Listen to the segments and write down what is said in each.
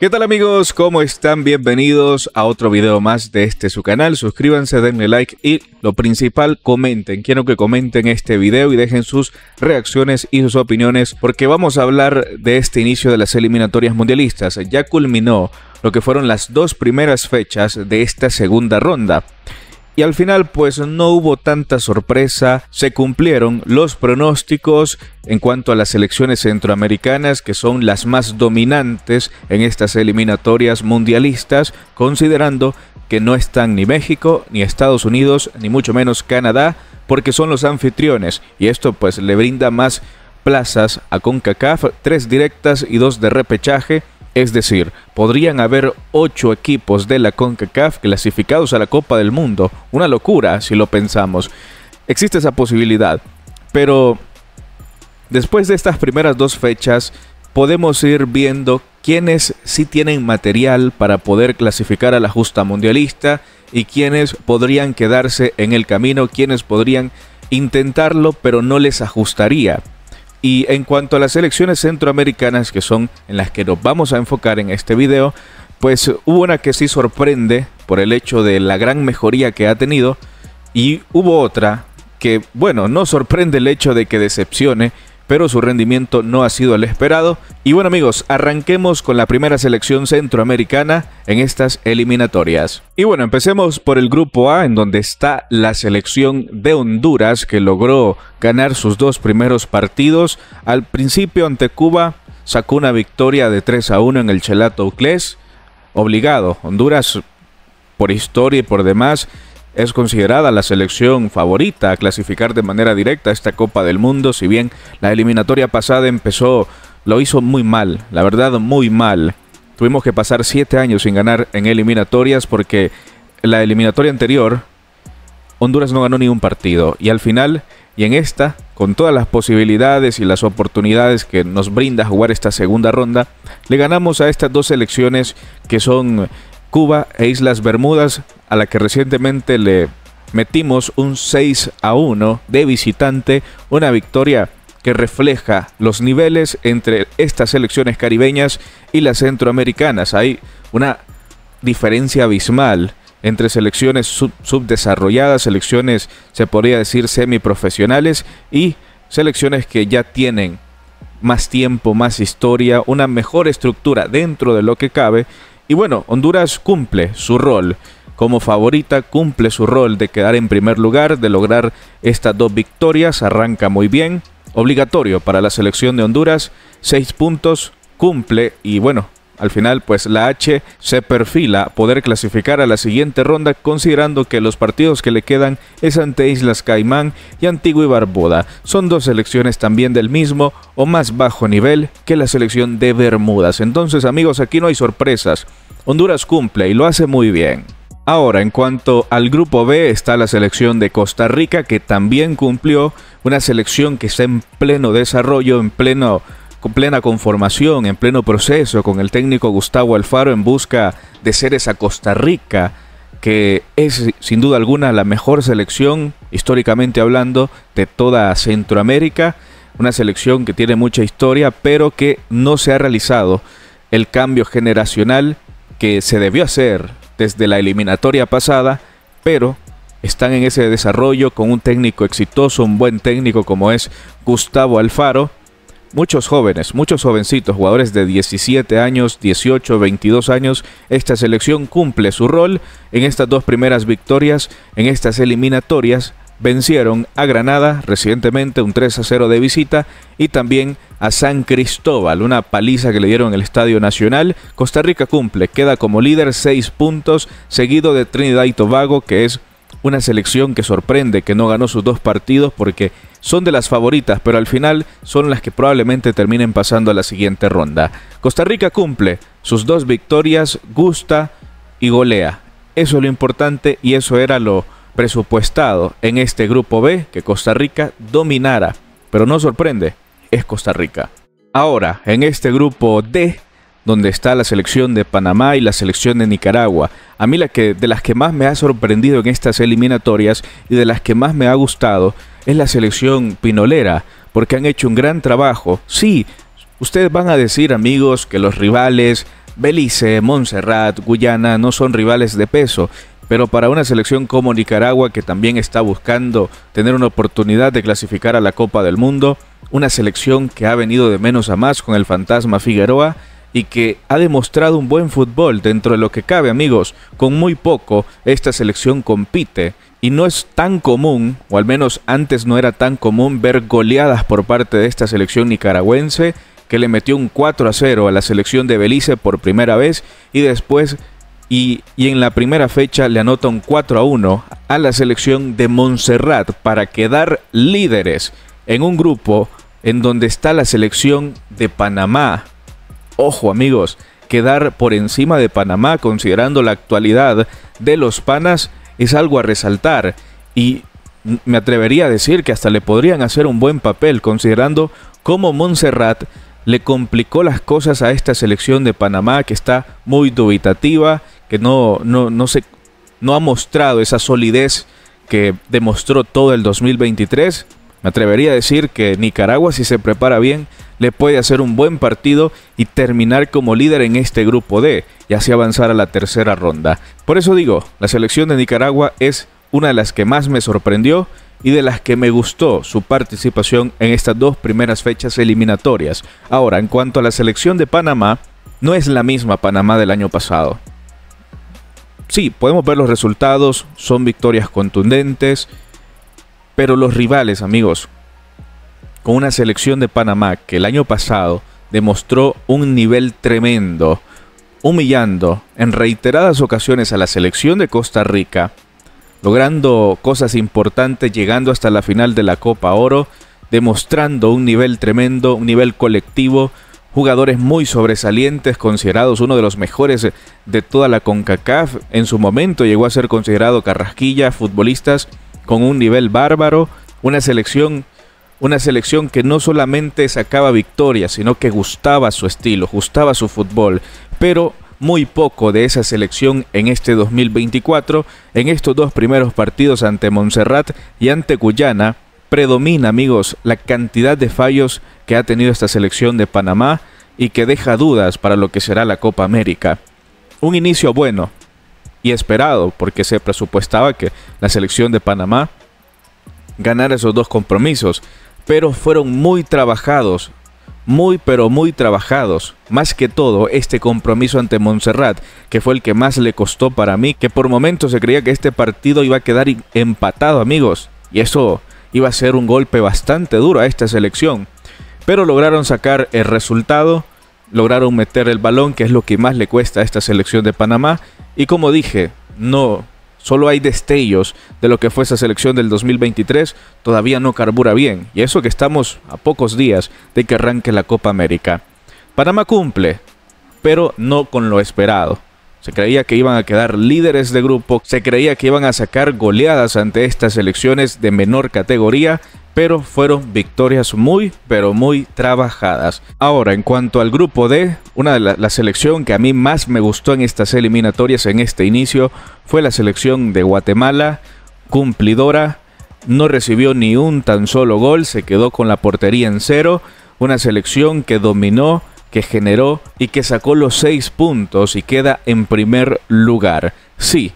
¿Qué tal amigos? ¿Cómo están? Bienvenidos a otro video más de este su canal. Suscríbanse, denle like y lo principal, comenten. Quiero que comenten este video y dejen sus reacciones y sus opiniones porque vamos a hablar de este inicio de las eliminatorias mundialistas. Ya culminó lo que fueron las dos primeras fechas de esta segunda ronda y al final pues no hubo tanta sorpresa, se cumplieron los pronósticos en cuanto a las selecciones centroamericanas que son las más dominantes en estas eliminatorias mundialistas, considerando que no están ni México, ni Estados Unidos, ni mucho menos Canadá, porque son los anfitriones y esto pues le brinda más plazas a CONCACAF, tres directas y dos de repechaje es decir, podrían haber ocho equipos de la CONCACAF clasificados a la Copa del Mundo. Una locura si lo pensamos. Existe esa posibilidad. Pero después de estas primeras dos fechas, podemos ir viendo quiénes sí tienen material para poder clasificar a la justa mundialista y quiénes podrían quedarse en el camino, quiénes podrían intentarlo pero no les ajustaría. Y en cuanto a las elecciones centroamericanas, que son en las que nos vamos a enfocar en este video, pues hubo una que sí sorprende por el hecho de la gran mejoría que ha tenido y hubo otra que, bueno, no sorprende el hecho de que decepcione pero su rendimiento no ha sido el esperado. Y bueno amigos, arranquemos con la primera selección centroamericana en estas eliminatorias. Y bueno, empecemos por el grupo A, en donde está la selección de Honduras, que logró ganar sus dos primeros partidos. Al principio ante Cuba sacó una victoria de 3 a 1 en el Chelato Uclés. Obligado, Honduras por historia y por demás es considerada la selección favorita a clasificar de manera directa esta Copa del Mundo, si bien la eliminatoria pasada empezó, lo hizo muy mal, la verdad muy mal. Tuvimos que pasar siete años sin ganar en eliminatorias porque la eliminatoria anterior Honduras no ganó ni un partido y al final y en esta, con todas las posibilidades y las oportunidades que nos brinda jugar esta segunda ronda, le ganamos a estas dos selecciones que son Cuba e Islas Bermudas a la que recientemente le metimos un 6 a 1 de visitante, una victoria que refleja los niveles entre estas selecciones caribeñas y las centroamericanas. Hay una diferencia abismal entre selecciones subdesarrolladas, selecciones, se podría decir, semiprofesionales y selecciones que ya tienen más tiempo, más historia, una mejor estructura dentro de lo que cabe. Y bueno, Honduras cumple su rol como favorita, cumple su rol de quedar en primer lugar, de lograr estas dos victorias, arranca muy bien, obligatorio para la selección de Honduras, seis puntos, cumple y bueno, al final, pues la H se perfila poder clasificar a la siguiente ronda considerando que los partidos que le quedan es ante Islas Caimán y Antigua y Barbuda. Son dos selecciones también del mismo o más bajo nivel que la selección de Bermudas. Entonces amigos, aquí no hay sorpresas. Honduras cumple y lo hace muy bien. Ahora, en cuanto al grupo B, está la selección de Costa Rica, que también cumplió una selección que está en pleno desarrollo, en pleno, con plena conformación, en pleno proceso, con el técnico Gustavo Alfaro en busca de ser esa Costa Rica, que es sin duda alguna la mejor selección, históricamente hablando, de toda Centroamérica. Una selección que tiene mucha historia, pero que no se ha realizado el cambio generacional que se debió hacer desde la eliminatoria pasada, pero están en ese desarrollo con un técnico exitoso, un buen técnico como es Gustavo Alfaro. Muchos jóvenes, muchos jovencitos, jugadores de 17 años, 18, 22 años, esta selección cumple su rol en estas dos primeras victorias, en estas eliminatorias vencieron a Granada recientemente un 3 a 0 de visita y también a San Cristóbal, una paliza que le dieron el Estadio Nacional. Costa Rica cumple, queda como líder 6 puntos, seguido de Trinidad y Tobago, que es una selección que sorprende que no ganó sus dos partidos porque son de las favoritas, pero al final son las que probablemente terminen pasando a la siguiente ronda. Costa Rica cumple sus dos victorias, gusta y golea. Eso es lo importante y eso era lo, presupuestado en este grupo B que Costa Rica dominara. Pero no sorprende, es Costa Rica. Ahora, en este grupo D, donde está la selección de Panamá y la selección de Nicaragua. A mí la que, de las que más me ha sorprendido en estas eliminatorias y de las que más me ha gustado es la selección pinolera, porque han hecho un gran trabajo. Sí, ustedes van a decir amigos que los rivales Belice, Montserrat, Guyana no son rivales de peso, pero para una selección como Nicaragua, que también está buscando tener una oportunidad de clasificar a la Copa del Mundo, una selección que ha venido de menos a más con el fantasma Figueroa y que ha demostrado un buen fútbol dentro de lo que cabe, amigos. Con muy poco esta selección compite y no es tan común, o al menos antes no era tan común, ver goleadas por parte de esta selección nicaragüense que le metió un 4 a 0 a la selección de Belice por primera vez y después y, en la primera fecha le anotan un 4 a 1 a la selección de Montserrat para quedar líderes en un grupo en donde está la selección de Panamá. Ojo amigos, quedar por encima de Panamá considerando la actualidad de los panas es algo a resaltar y me atrevería a decir que hasta le podrían hacer un buen papel considerando cómo Montserrat le complicó las cosas a esta selección de Panamá que está muy dubitativa que no, no, se, no ha mostrado esa solidez que demostró todo el 2023. Me atrevería a decir que Nicaragua, si se prepara bien, le puede hacer un buen partido y terminar como líder en este grupo D y así avanzar a la tercera ronda. Por eso digo, la selección de Nicaragua es una de las que más me sorprendió y de las que me gustó su participación en estas dos primeras fechas eliminatorias. Ahora, en cuanto a la selección de Panamá, no es la misma Panamá del año pasado sí, podemos ver los resultados, son victorias contundentes, pero los rivales, amigos, con una selección de Panamá que el año pasado demostró un nivel tremendo, humillando en reiteradas ocasiones a la selección de Costa Rica, logrando cosas importantes, llegando hasta la final de la Copa Oro, demostrando un nivel tremendo, un nivel colectivo, jugadores muy sobresalientes, considerados uno de los mejores de toda la CONCACAF. En su momento llegó a ser considerado carrasquilla, futbolistas con un nivel bárbaro, una selección una selección que no solamente sacaba victorias, sino que gustaba su estilo, gustaba su fútbol, pero muy poco de esa selección en este 2024, en estos dos primeros partidos ante Montserrat y ante Guyana, predomina, amigos, la cantidad de fallos que ha tenido esta selección de Panamá y que deja dudas para lo que será la Copa América. Un inicio bueno y esperado, porque se presupuestaba que la selección de Panamá ganara esos dos compromisos, pero fueron muy trabajados, muy pero muy trabajados, más que todo este compromiso ante Montserrat, que fue el que más le costó para mí, que por momentos se creía que este partido iba a quedar empatado, amigos, y eso iba a ser un golpe bastante duro a esta selección. Pero lograron sacar el resultado, lograron meter el balón, que es lo que más le cuesta a esta selección de Panamá. Y como dije, no, solo hay destellos de lo que fue esa selección del 2023, todavía no carbura bien. Y eso que estamos a pocos días de que arranque la Copa América. Panamá cumple, pero no con lo esperado. Se creía que iban a quedar líderes de grupo, se creía que iban a sacar goleadas ante estas elecciones de menor categoría, pero fueron victorias muy, pero muy trabajadas. Ahora, en cuanto al grupo D, una de las la, selección que a mí más me gustó en estas eliminatorias, en este inicio, fue la selección de Guatemala, cumplidora, no recibió ni un tan solo gol, se quedó con la portería en cero, una selección que dominó que generó y que sacó los seis puntos y queda en primer lugar. Sí,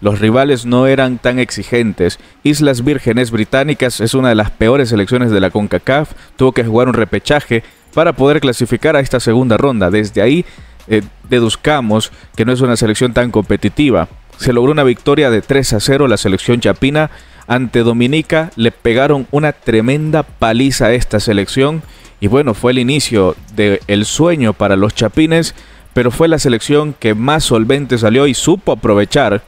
los rivales no eran tan exigentes. Islas Vírgenes Británicas es una de las peores selecciones de la CONCACAF, tuvo que jugar un repechaje para poder clasificar a esta segunda ronda. Desde ahí eh, deduzcamos que no es una selección tan competitiva. Se logró una victoria de 3 a 0 la selección chapina ante Dominica, le pegaron una tremenda paliza a esta selección y bueno, fue el inicio del sueño para los Chapines, pero fue la selección que más solvente salió y supo aprovechar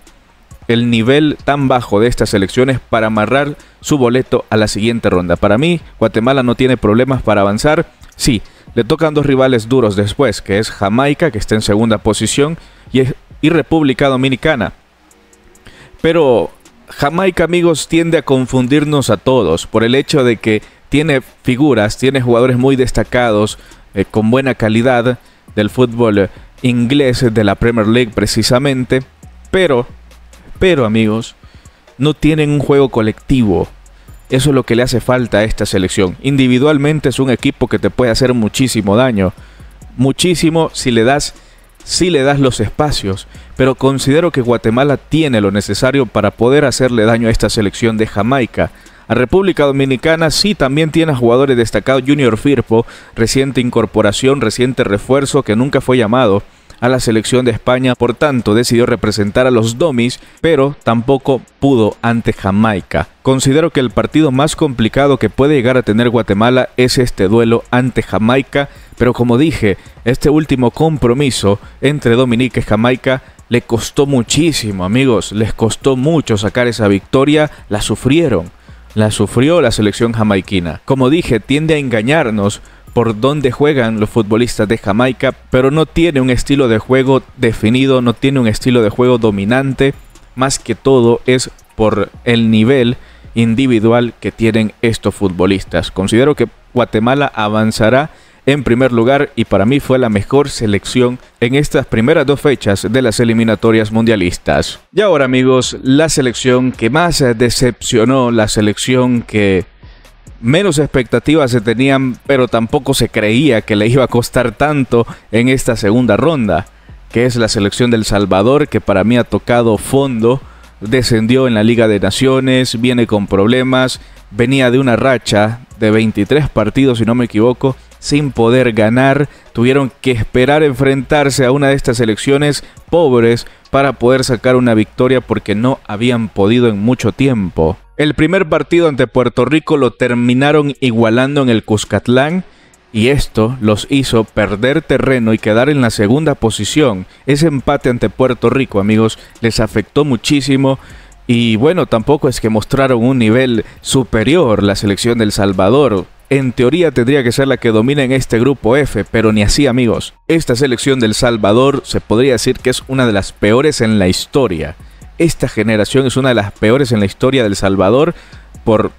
el nivel tan bajo de estas selecciones para amarrar su boleto a la siguiente ronda. Para mí, Guatemala no tiene problemas para avanzar. Sí, le tocan dos rivales duros después, que es Jamaica, que está en segunda posición, y República Dominicana. Pero Jamaica, amigos, tiende a confundirnos a todos por el hecho de que tiene figuras, tiene jugadores muy destacados, eh, con buena calidad del fútbol inglés, de la Premier League precisamente, pero, pero amigos, no tienen un juego colectivo. Eso es lo que le hace falta a esta selección. Individualmente es un equipo que te puede hacer muchísimo daño. Muchísimo si le das si le das los espacios, pero considero que Guatemala tiene lo necesario para poder hacerle daño a esta selección de Jamaica. A República Dominicana sí también tiene jugadores destacados. Junior Firpo, reciente incorporación, reciente refuerzo que nunca fue llamado a la selección de España, por tanto decidió representar a los domis, pero tampoco pudo ante Jamaica. Considero que el partido más complicado que puede llegar a tener Guatemala es este duelo ante Jamaica, pero como dije, este último compromiso entre Dominique y Jamaica le costó muchísimo, amigos, les costó mucho sacar esa victoria, la sufrieron la sufrió la selección jamaiquina. Como dije, tiende a engañarnos por dónde juegan los futbolistas de Jamaica, pero no tiene un estilo de juego definido, no tiene un estilo de juego dominante, más que todo es por el nivel individual que tienen estos futbolistas. Considero que Guatemala avanzará en primer lugar y para mí fue la mejor selección en estas primeras dos fechas de las eliminatorias mundialistas. Y ahora amigos, la selección que más decepcionó, la selección que menos expectativas se tenían, pero tampoco se creía que le iba a costar tanto en esta segunda ronda, que es la selección del Salvador, que para mí ha tocado fondo, descendió en la Liga de Naciones, viene con problemas, venía de una racha de 23 partidos, si no me equivoco, sin poder ganar, tuvieron que esperar enfrentarse a una de estas elecciones pobres para poder sacar una victoria porque no habían podido en mucho tiempo. El primer partido ante Puerto Rico lo terminaron igualando en el Cuscatlán y esto los hizo perder terreno y quedar en la segunda posición. Ese empate ante Puerto Rico, amigos, les afectó muchísimo. Y bueno, tampoco es que mostraron un nivel superior la selección del Salvador en teoría tendría que ser la que domina en este grupo F, pero ni así amigos. Esta selección del Salvador se podría decir que es una de las peores en la historia. Esta generación es una de las peores en la historia del Salvador por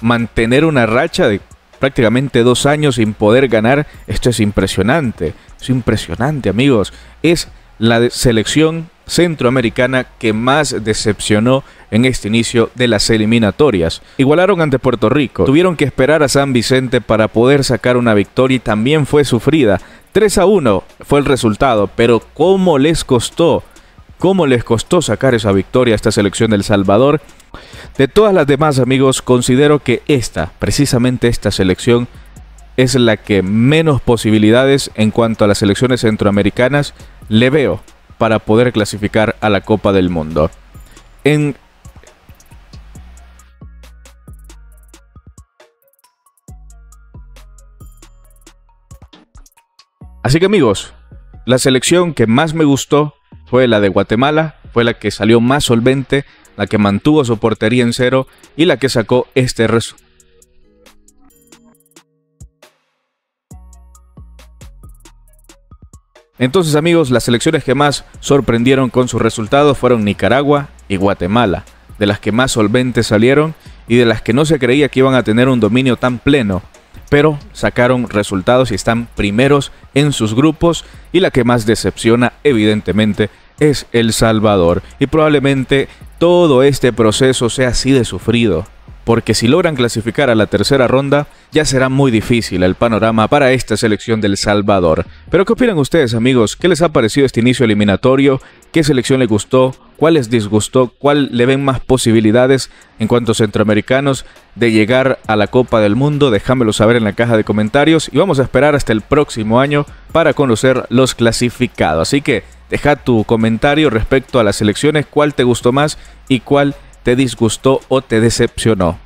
mantener una racha de prácticamente dos años sin poder ganar. Esto es impresionante, es impresionante amigos. Es la selección centroamericana que más decepcionó en este inicio de las eliminatorias. Igualaron ante Puerto Rico, tuvieron que esperar a San Vicente para poder sacar una victoria y también fue sufrida. 3 a 1 fue el resultado, pero ¿cómo les costó? ¿Cómo les costó sacar esa victoria a esta selección del Salvador? De todas las demás, amigos, considero que esta, precisamente esta selección, es la que menos posibilidades en cuanto a las selecciones centroamericanas le veo para poder clasificar a la Copa del Mundo. En Así que amigos, la selección que más me gustó fue la de Guatemala, fue la que salió más solvente, la que mantuvo su portería en cero y la que sacó este resultado Entonces amigos, las selecciones que más sorprendieron con sus resultados fueron Nicaragua y Guatemala, de las que más solventes salieron y de las que no se creía que iban a tener un dominio tan pleno, pero sacaron resultados y están primeros en sus grupos y la que más decepciona evidentemente es El Salvador y probablemente todo este proceso sea así de sufrido porque si logran clasificar a la tercera ronda, ya será muy difícil el panorama para esta selección del Salvador. Pero ¿qué opinan ustedes amigos? ¿Qué les ha parecido este inicio eliminatorio? ¿Qué selección les gustó? ¿Cuál les disgustó? ¿Cuál le ven más posibilidades en cuanto a centroamericanos de llegar a la Copa del Mundo? Déjamelo saber en la caja de comentarios y vamos a esperar hasta el próximo año para conocer los clasificados. Así que deja tu comentario respecto a las selecciones, cuál te gustó más y cuál te disgustó o te decepcionó?